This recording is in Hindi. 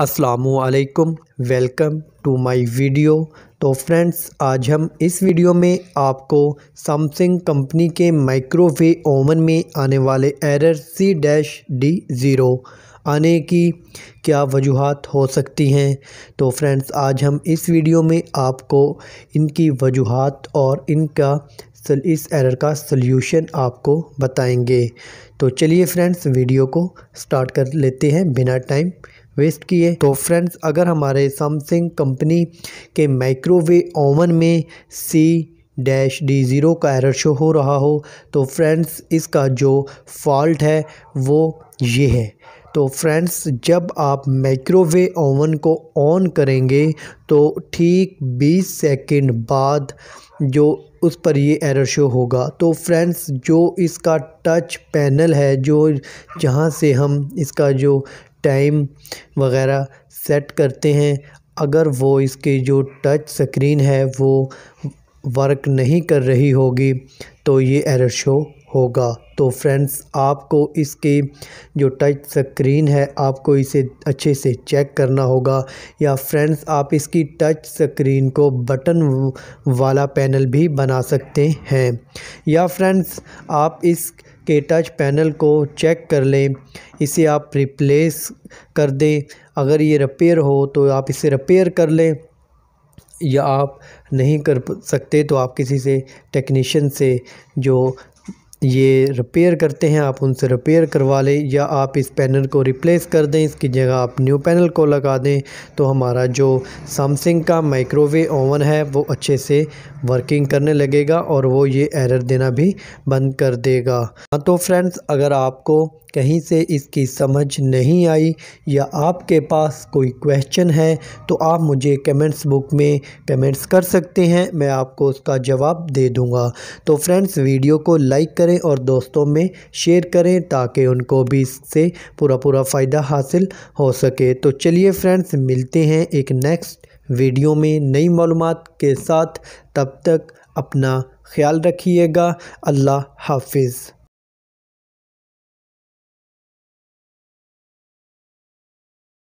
असलकम वेलकम टू माय वीडियो तो फ्रेंड्स आज हम इस वीडियो में आपको सैमसंग कंपनी के माइक्रोवेव ओवन में आने वाले error C dash D zero आने की क्या वजूहत हो सकती हैं तो फ्रेंड्स आज हम इस वीडियो में आपको इनकी वजूहत और इनका इस एरर का सल्यूशन आपको बताएंगे तो चलिए फ्रेंड्स वीडियो को स्टार्ट कर लेते हैं बिना टाइम वेस्ट किए तो फ्रेंड्स अगर हमारे सैमसंग कंपनी के माइक्रोवेव ओवन में सी डैश डी ज़ीरो का एरर शो हो रहा हो तो फ्रेंड्स इसका जो फॉल्ट है वो ये है तो फ्रेंड्स जब आप माइक्रोवेव ओवन को ऑन करेंगे तो ठीक 20 सेकंड बाद जो उस पर ये एरर शो होगा तो फ्रेंड्स जो इसका टच पैनल है जो जहाँ से हम इसका जो टाइम वगैरह सेट करते हैं अगर वो इसके जो टच स्क्रीन है वो वर्क नहीं कर रही होगी तो ये एरर शो होगा तो फ्रेंड्स आपको इसकी जो टच स्क्रीन है आपको इसे अच्छे से चेक करना होगा या फ्रेंड्स आप इसकी टच स्क्रीन को बटन वाला पैनल भी बना सकते हैं या फ्रेंड्स आप इस के टच पैनल को चेक कर लें इसे आप रिप्लेस कर दें अगर ये रिपेयर हो तो आप इसे रिपेयर कर लें या आप नहीं कर सकते तो आप किसी से टेक्नीशियन से जो ये रिपेयर करते हैं आप उनसे रिपेयर करवा लें या आप इस पैनल को रिप्लेस कर दें इसकी जगह आप न्यू पैनल को लगा दें तो हमारा जो सैमसंग का माइक्रोवेव ओवन है वो अच्छे से वर्किंग करने लगेगा और वो ये एरर देना भी बंद कर देगा हाँ तो फ्रेंड्स अगर आपको कहीं से इसकी समझ नहीं आई या आपके पास कोई क्वेश्चन है तो आप मुझे कमेंट्स बुक में कमेंट्स कर सकते हैं मैं आपको उसका जवाब दे दूँगा तो फ्रेंड्स वीडियो को लाइक करें और दोस्तों में शेयर करें ताकि उनको भी इससे पूरा पूरा फ़ायदा हासिल हो सके तो चलिए फ्रेंड्स मिलते हैं एक नेक्स्ट वीडियो में नई मालूम के साथ तब तक अपना ख्याल रखिएगा अल्लाह हाफिज़